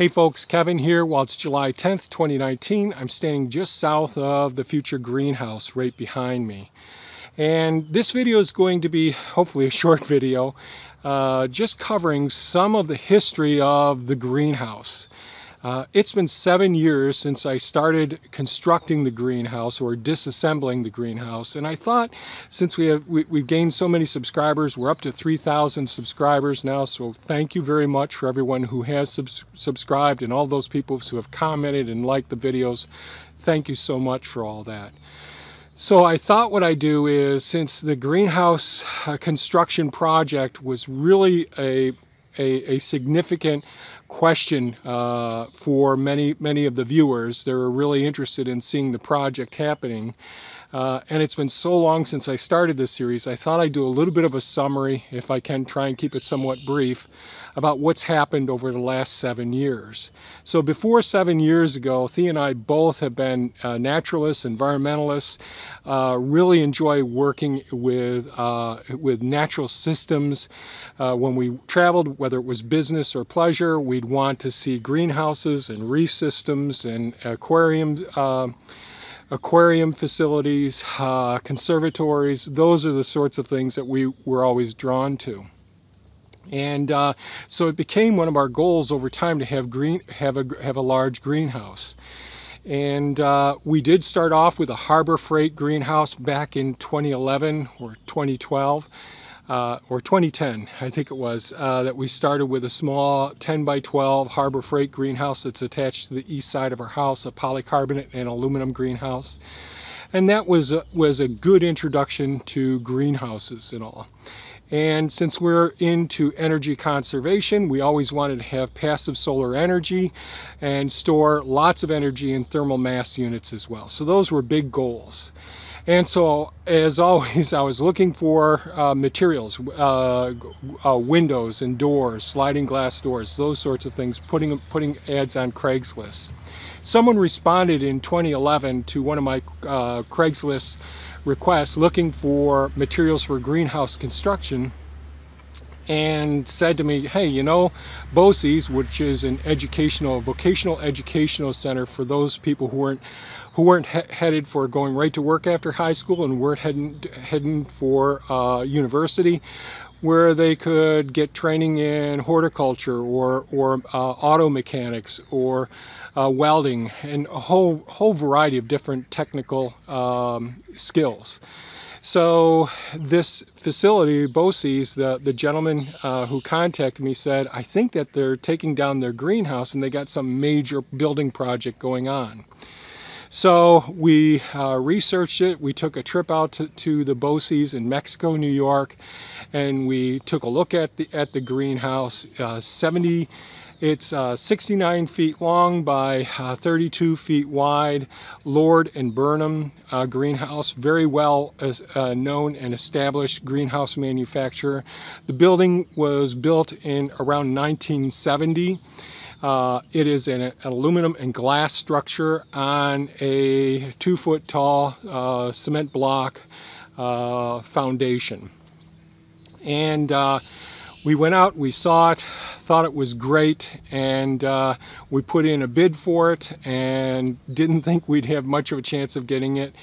Hey folks, Kevin here. While well, it's July 10th, 2019. I'm standing just south of the future greenhouse right behind me. And this video is going to be hopefully a short video, uh, just covering some of the history of the greenhouse. Uh, it's been seven years since I started constructing the greenhouse or disassembling the greenhouse and I thought since we have we, have gained so many subscribers we're up to 3,000 subscribers now so thank you very much for everyone who has subs subscribed and all those people who have commented and liked the videos thank you so much for all that. So I thought what I do is since the greenhouse uh, construction project was really a a, a significant question uh, for many, many of the viewers. They're really interested in seeing the project happening. Uh, and it's been so long since I started this series, I thought I'd do a little bit of a summary, if I can try and keep it somewhat brief, about what's happened over the last seven years. So before seven years ago, Thea and I both have been uh, naturalists, environmentalists, uh, really enjoy working with, uh, with natural systems. Uh, when we traveled, whether it was business or pleasure, we'd want to see greenhouses and reef systems and aquarium uh, aquarium facilities, uh, conservatories. Those are the sorts of things that we were always drawn to. And uh, so it became one of our goals over time to have green, have a have a large greenhouse. And uh, we did start off with a Harbor Freight greenhouse back in 2011 or 2012 uh, or 2010, I think it was, uh, that we started with a small 10 by 12 Harbor Freight greenhouse that's attached to the east side of our house, a polycarbonate and aluminum greenhouse. And that was a, was a good introduction to greenhouses and all. And since we're into energy conservation, we always wanted to have passive solar energy and store lots of energy in thermal mass units as well. So those were big goals. And so, as always, I was looking for uh, materials, uh, uh, windows and doors, sliding glass doors, those sorts of things, putting, putting ads on Craigslist. Someone responded in 2011 to one of my uh, Craigslist requests looking for materials for greenhouse construction and said to me, hey, you know, BOCES, which is an educational, vocational educational center for those people who aren't who weren't he headed for going right to work after high school and weren't heading, heading for uh, university where they could get training in horticulture or, or uh, auto mechanics or uh, welding and a whole, whole variety of different technical um, skills. So this facility, BOCES, the, the gentleman uh, who contacted me said, I think that they're taking down their greenhouse and they got some major building project going on. So we uh, researched it. We took a trip out to, to the Boses in Mexico, New York, and we took a look at the at the greenhouse. Uh, 70, it's uh, 69 feet long by uh, 32 feet wide. Lord and Burnham uh, greenhouse, very well as, uh, known and established greenhouse manufacturer. The building was built in around 1970 uh, it is an, an, aluminum and glass structure on a two foot tall uh, cement block uh, foundation. And uh, we went out, we saw it, thought it was great, and uh, we put in a bid for it and didn't think we'd have much of a chance of getting it,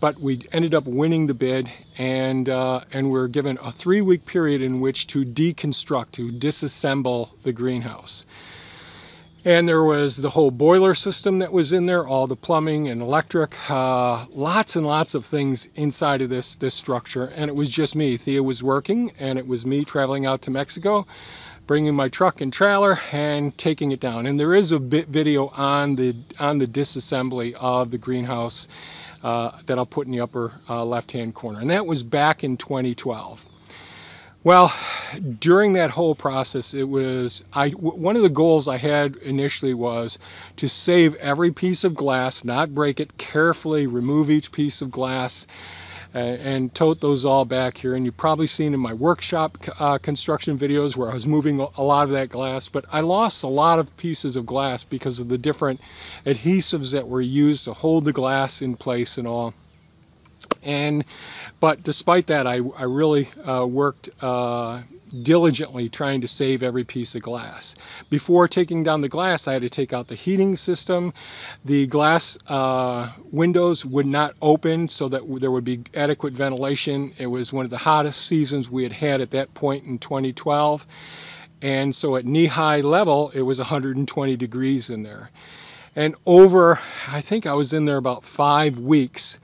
but we ended up winning the bid and, uh, and we are given a three week period in which to deconstruct, to disassemble the greenhouse. And there was the whole boiler system that was in there, all the plumbing and electric, uh, lots and lots of things inside of this, this structure. And it was just me. Thea was working and it was me traveling out to Mexico, bringing my truck and trailer and taking it down. And there is a video on the, on the disassembly of the greenhouse uh, that I'll put in the upper uh, left-hand corner. And that was back in 2012. Well, during that whole process, it was I. One of the goals I had initially was to save every piece of glass, not break it. Carefully remove each piece of glass, and, and tote those all back here. And you've probably seen in my workshop uh, construction videos where I was moving a lot of that glass. But I lost a lot of pieces of glass because of the different adhesives that were used to hold the glass in place and all. And, but despite that, I, I really uh, worked uh, diligently trying to save every piece of glass. Before taking down the glass, I had to take out the heating system. The glass uh, windows would not open so that there would be adequate ventilation. It was one of the hottest seasons we had had at that point in 2012. And so at knee-high level, it was 120 degrees in there. And over, I think I was in there about five weeks.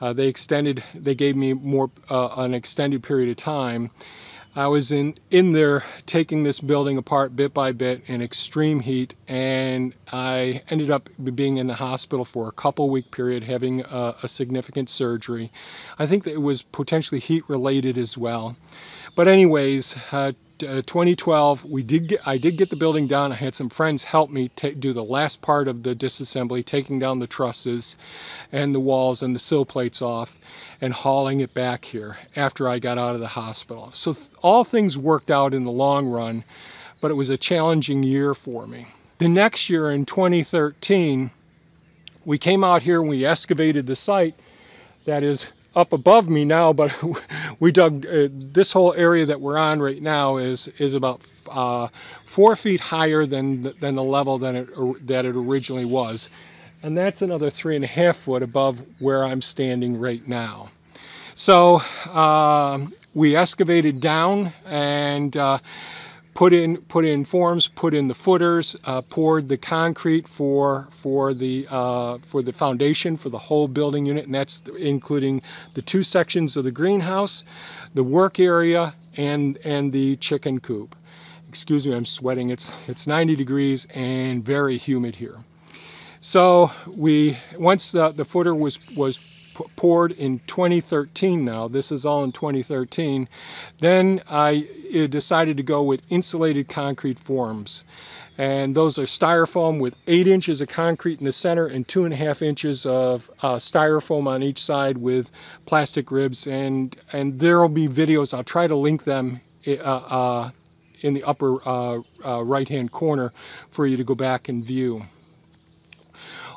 Uh, they extended, they gave me more uh, an extended period of time. I was in, in there taking this building apart bit by bit in extreme heat and I ended up being in the hospital for a couple week period having a, a significant surgery. I think that it was potentially heat related as well. But anyways, uh, uh, 2012, we did get, I did get the building down. I had some friends help me do the last part of the disassembly, taking down the trusses and the walls and the sill plates off and hauling it back here after I got out of the hospital. So th all things worked out in the long run, but it was a challenging year for me. The next year in 2013, we came out here and we excavated the site that is up above me now, but we dug, uh, this whole area that we're on right now is, is about uh, four feet higher than, the, than the level than it, that it originally was. And that's another three and a half foot above where I'm standing right now. So uh, we excavated down and uh, put in put in forms, put in the footers, uh, poured the concrete for for the uh, for the foundation for the whole building unit, and that's including the two sections of the greenhouse, the work area, and and the chicken coop. Excuse me, I'm sweating. It's it's 90 degrees and very humid here. So we once the the footer was was poured in 2013 now. This is all in 2013. Then I eh, decided to go with insulated concrete forms. And those are styrofoam with eight inches of concrete in the center and two and a half inches of uh, styrofoam on each side with plastic ribs. And, and there'll be videos. I'll try to link them eh, uh, uh, in the upper uh, uh, right-hand corner for you to go back and view.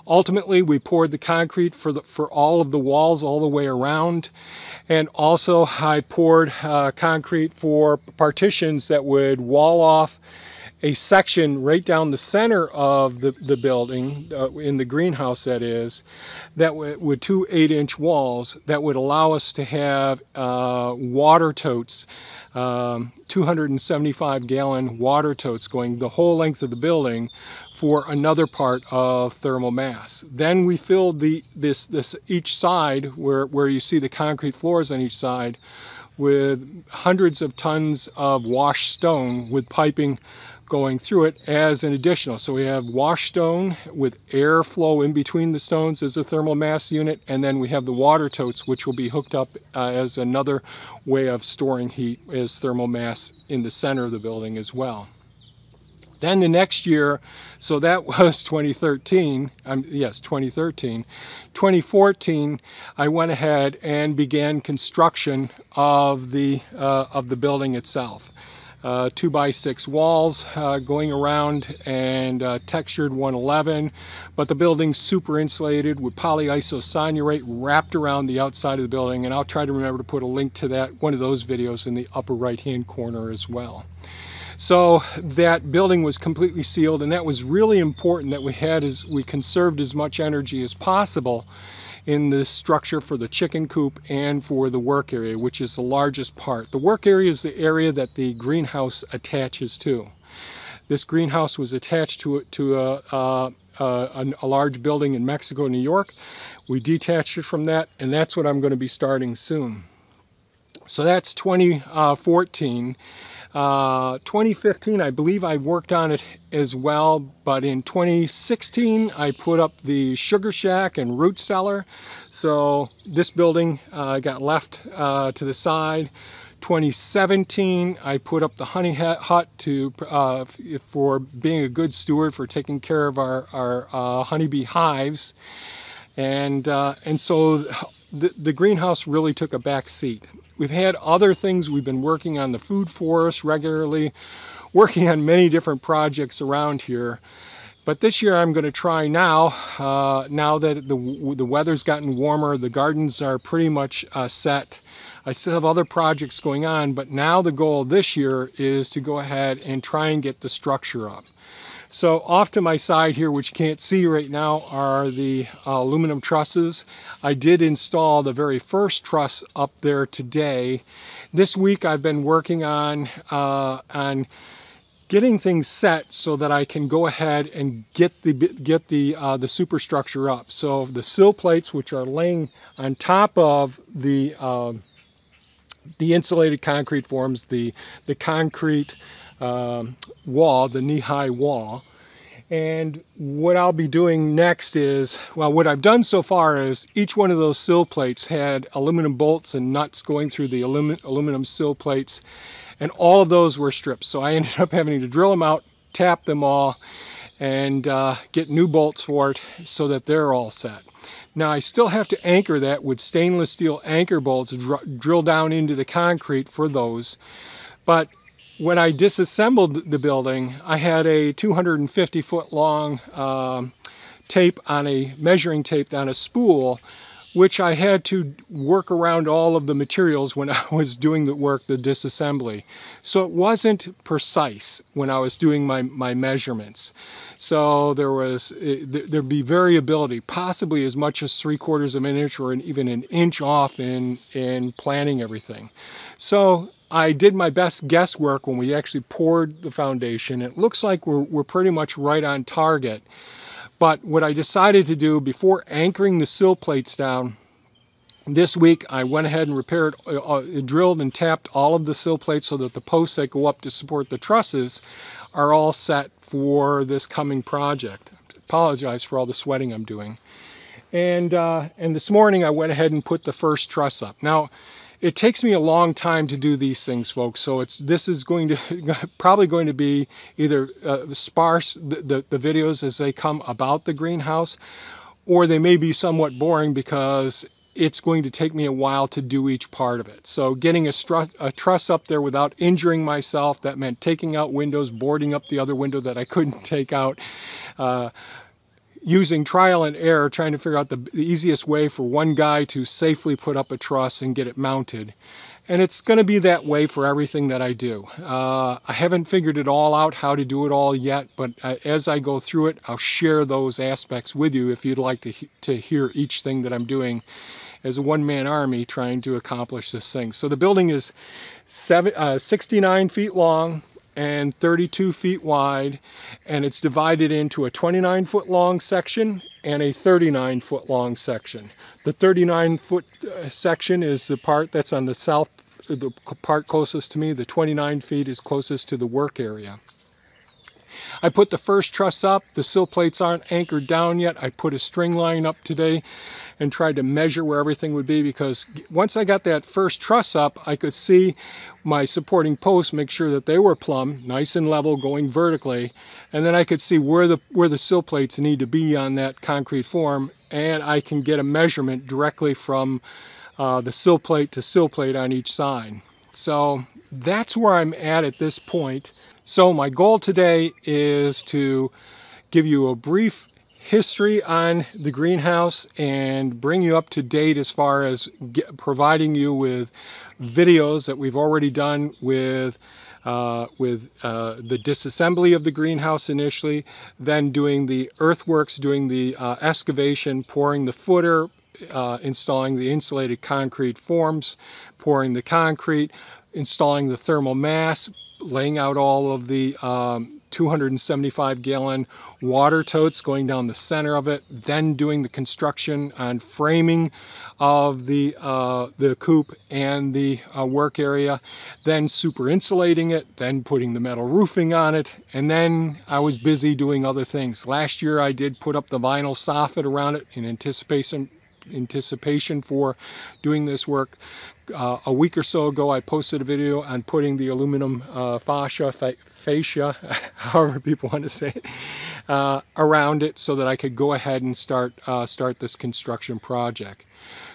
Ultimately, we poured the concrete for, the, for all of the walls all the way around. And also I poured uh, concrete for partitions that would wall off a section right down the center of the, the building, uh, in the greenhouse that is, that with two eight inch walls that would allow us to have uh, water totes, um, 275 gallon water totes going the whole length of the building for another part of thermal mass. Then we filled the, this, this each side where, where you see the concrete floors on each side with hundreds of tons of washed stone with piping going through it as an additional. So we have wash stone with air flow in between the stones as a thermal mass unit, and then we have the water totes, which will be hooked up uh, as another way of storing heat as thermal mass in the center of the building as well. Then the next year, so that was 2013, um, yes, 2013. 2014, I went ahead and began construction of the, uh, of the building itself. Uh, two by six walls uh, going around and uh, textured 111 but the building's super insulated with polyisocyanurate wrapped around the outside of the building and I'll try to remember to put a link to that one of those videos in the upper right hand corner as well. So that building was completely sealed and that was really important that we had as we conserved as much energy as possible in the structure for the chicken coop and for the work area, which is the largest part. The work area is the area that the greenhouse attaches to. This greenhouse was attached to, to a, a, a, a large building in Mexico, New York. We detached it from that, and that's what I'm going to be starting soon. So that's 2014. Uh, 2015, I believe I worked on it as well, but in 2016, I put up the Sugar Shack and Root Cellar. So this building uh, got left uh, to the side. 2017, I put up the Honey Hut to uh, for being a good steward for taking care of our, our uh, honeybee hives. And, uh, and so the, the greenhouse really took a back seat. We've had other things. We've been working on the food forest regularly, working on many different projects around here. But this year I'm going to try now, uh, now that the, the weather's gotten warmer, the gardens are pretty much uh, set. I still have other projects going on, but now the goal this year is to go ahead and try and get the structure up. So off to my side here, which you can't see right now, are the uh, aluminum trusses. I did install the very first truss up there today. This week I've been working on, uh, on getting things set so that I can go ahead and get the get the uh, the superstructure up. So the sill plates, which are laying on top of the uh, the insulated concrete forms, the the concrete um, wall, the knee-high wall. And what I'll be doing next is, well, what I've done so far is each one of those sill plates had aluminum bolts and nuts going through the alum aluminum sill plates, and all of those were stripped. So I ended up having to drill them out, tap them all, and uh, get new bolts for it so that they're all set. Now I still have to anchor that with stainless steel anchor bolts dr drill down into the concrete for those, but when I disassembled the building, I had a 250 foot long um, tape on a measuring tape on a spool, which I had to work around all of the materials when I was doing the work, the disassembly. So it wasn't precise when I was doing my, my measurements. So there was, eh, there'd be variability, possibly as much as three quarters of an inch or an, even an inch off in, in planning everything. So I did my best guesswork when we actually poured the foundation. It looks like we're, we're pretty much right on target. But what I decided to do before anchoring the sill plates down, this week I went ahead and repaired, uh, uh drilled and tapped all of the sill plates so that the posts that go up to support the trusses are all set for this coming project. I apologize for all the sweating I'm doing. And, uh, and this morning I went ahead and put the first truss up. Now, it takes me a long time to do these things, folks. So it's this is going to probably going to be either uh, sparse the, the, the videos as they come about the greenhouse, or they may be somewhat boring because it's going to take me a while to do each part of it. So getting a, a, truss up there without injuring myself, that meant taking out windows, boarding up the other window that I couldn't take out. Uh, using trial and error, trying to figure out the, the, easiest way for one guy to safely put up a truss and get it mounted. And it's going to be that way for everything that I do. Uh, I haven't figured it all out, how to do it all yet, but I, as I go through it, I'll share those aspects with you if you'd like to, he to hear each thing that I'm doing as a one-man army trying to accomplish this thing. So the building is seven, uh, 69 feet long, and 32 feet wide and it's divided into a 29 foot long section and a 39 foot long section. The 39 foot uh, section is the part that's on the south, the part closest to me. The 29 feet is closest to the work area. I put the first truss up. The sill plates aren't anchored down yet. I put a string line up today and tried to measure where everything would be because once I got that first truss up, I could see my supporting posts, make sure that they were plumb, nice and level, going vertically. And then I could see where the, where the sill plates need to be on that concrete form. And I can get a measurement directly from uh, the sill plate to sill plate on each side. So that's where I'm at at this point. So my goal today is to give you a brief history on the greenhouse and bring you up to date as far as get, providing you with videos that we've already done with uh, with uh, the disassembly of the greenhouse initially, then doing the earthworks, doing the uh, excavation, pouring the footer, uh, installing the insulated concrete forms, pouring the concrete, installing the thermal mass, laying out all of the um, 275 gallon water totes going down the center of it, then doing the construction and framing of the, uh, the coop and the uh, work area, then super insulating it, then putting the metal roofing on it, and then I was busy doing other things. Last year I did put up the vinyl soffit around it in anticipation anticipation for doing this work. Uh, a week or so ago, I posted a video on putting the aluminum uh, fascia, fa fascia, however people want to say it, uh, around it so that I could go ahead and start, uh, start this construction project.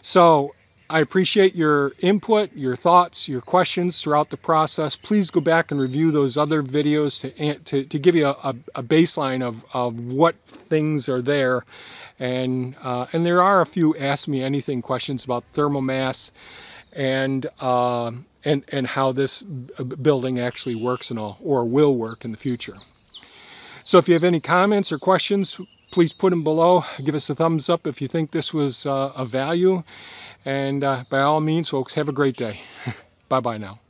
So I appreciate your input, your thoughts, your questions throughout the process. Please go back and review those other videos to, to, to give you a, a, baseline of, of what things are there. And, uh, and there are a few Ask Me Anything questions about thermal mass and, uh, and, and how this uh, building actually works and all, or will work in the future. So if you have any comments or questions, please put them below. Give us a thumbs up if you think this was uh, value. And uh, by all means, folks, have a great day. Bye-bye now.